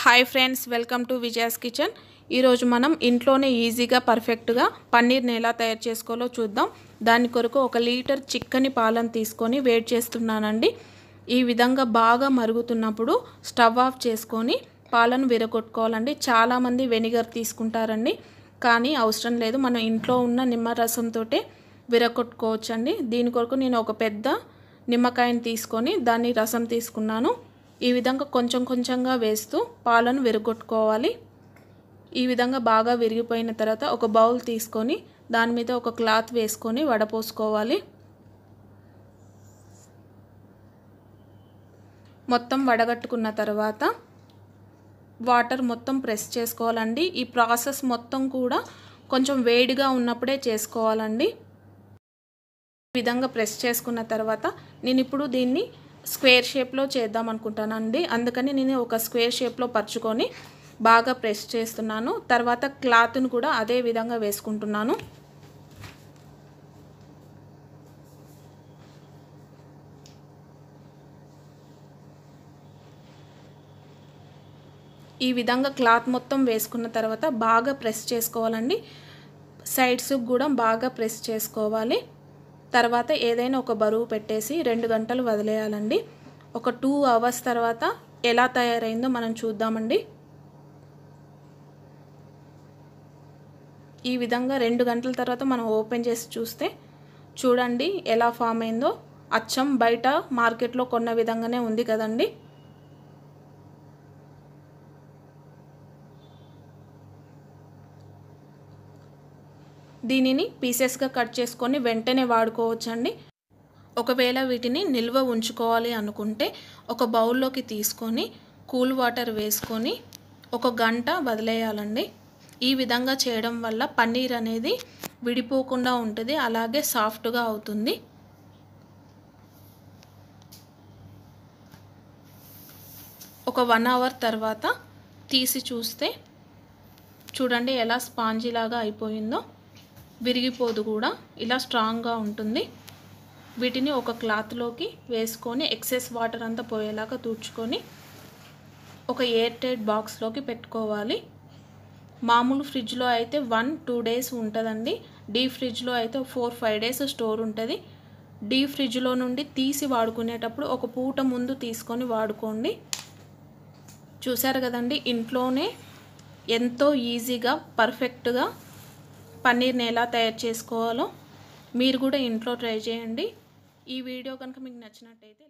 hi friends welcome to Vijaya's kitchen ఈరోజు మనం ఇంట్లోనే ఈజీగా పర్ఫెక్ట్గా పన్నీర్ని ఎలా తయారు చేసుకోవాలో చూద్దాం దాని కొరకు ఒక లీటర్ చిక్కని పాలను తీసుకొని వెయిట్ చేస్తున్నానండి ఈ విధంగా బాగా మరుగుతున్నప్పుడు స్టవ్ ఆఫ్ చేసుకొని పాలను విరగొట్టుకోవాలండి చాలామంది వెనిగర్ తీసుకుంటారండి కానీ అవసరం లేదు మనం ఇంట్లో ఉన్న నిమ్మరసంతో విరగొట్టుకోవచ్చండి దీని కొరకు నేను ఒక పెద్ద నిమ్మకాయని తీసుకొని దాన్ని రసం తీసుకున్నాను ఈ విధంగా కొంచెం కొంచెంగా వేస్తూ పాలను విరగొట్టుకోవాలి ఈ విధంగా బాగా విరిగిపోయిన తర్వాత ఒక బౌల్ తీసుకొని దాని మీద ఒక క్లాత్ వేసుకొని వడపోసుకోవాలి మొత్తం వడగట్టుకున్న తర్వాత వాటర్ మొత్తం ప్రెస్ చేసుకోవాలండి ఈ ప్రాసెస్ మొత్తం కూడా కొంచెం వేడిగా ఉన్నప్పుడే చేసుకోవాలండి ఈ విధంగా ప్రెస్ చేసుకున్న తర్వాత నేను ఇప్పుడు దీన్ని స్క్వేర్ షేప్లో చేద్దాం అనుకుంటానండి అందుకని నేను ఒక స్క్వేర్ షేప్లో పరుచుకొని బాగా ప్రెస్ చేస్తున్నాను తర్వాత క్లాత్ను కూడా అదే విధంగా వేసుకుంటున్నాను ఈ విధంగా క్లాత్ మొత్తం వేసుకున్న తర్వాత బాగా ప్రెస్ చేసుకోవాలండి సైడ్స్ కూడా బాగా ప్రెస్ చేసుకోవాలి తర్వాత ఏదైనా ఒక బరువు పెట్టేసి రెండు గంటలు వదిలేయాలండి ఒక టూ అవర్స్ తర్వాత ఎలా తయారైందో మనం చూద్దామండి ఈ విధంగా రెండు గంటల తర్వాత మనం ఓపెన్ చేసి చూస్తే చూడండి ఎలా ఫామ్ అయిందో అచ్చం బయట మార్కెట్లో కొన్న విధంగానే ఉంది కదండి దీనిని పీసెస్గా కట్ చేసుకొని వెంటనే వాడుకోవచ్చండి ఒకవేళ వీటిని నిల్వ ఉంచుకోవాలి అనుకుంటే ఒక బౌల్లోకి తీసుకొని కూల్ వాటర్ వేసుకొని ఒక గంట వదిలేయాలండి ఈ విధంగా చేయడం వల్ల పన్నీర్ అనేది విడిపోకుండా ఉంటుంది అలాగే సాఫ్ట్గా అవుతుంది ఒక వన్ అవర్ తర్వాత తీసి చూస్తే చూడండి ఎలా స్పాంజీలాగా లాగా అయిపోయిందో విరిగిపోదు కూడా ఇలా స్ట్రాంగ్గా ఉంటుంది వీటిని ఒక క్లాత్లోకి వేసుకొని ఎక్సెస్ వాటర్ అంతా పోయేలాగా తూడ్చుకొని ఒక ఎయిర్ టైట్ బాక్స్లోకి పెట్టుకోవాలి మామూలు ఫ్రిడ్జ్లో అయితే వన్ టూ డేస్ ఉంటుందండి డీ ఫ్రిడ్జ్లో అయితే ఫోర్ ఫైవ్ డేస్ స్టోర్ ఉంటుంది డీ ఫ్రిడ్జ్లో నుండి తీసి వాడుకునేటప్పుడు ఒక పూట ముందు తీసుకొని వాడుకోండి చూశారు కదండి ఇంట్లోనే ఎంతో ఈజీగా పర్ఫెక్ట్గా పన్నీర్ని ఎలా తయారు చేసుకోవాలో మీరు కూడా ఇంట్లో ట్రై చేయండి ఈ వీడియో కనుక మీకు నచ్చినట్టయితే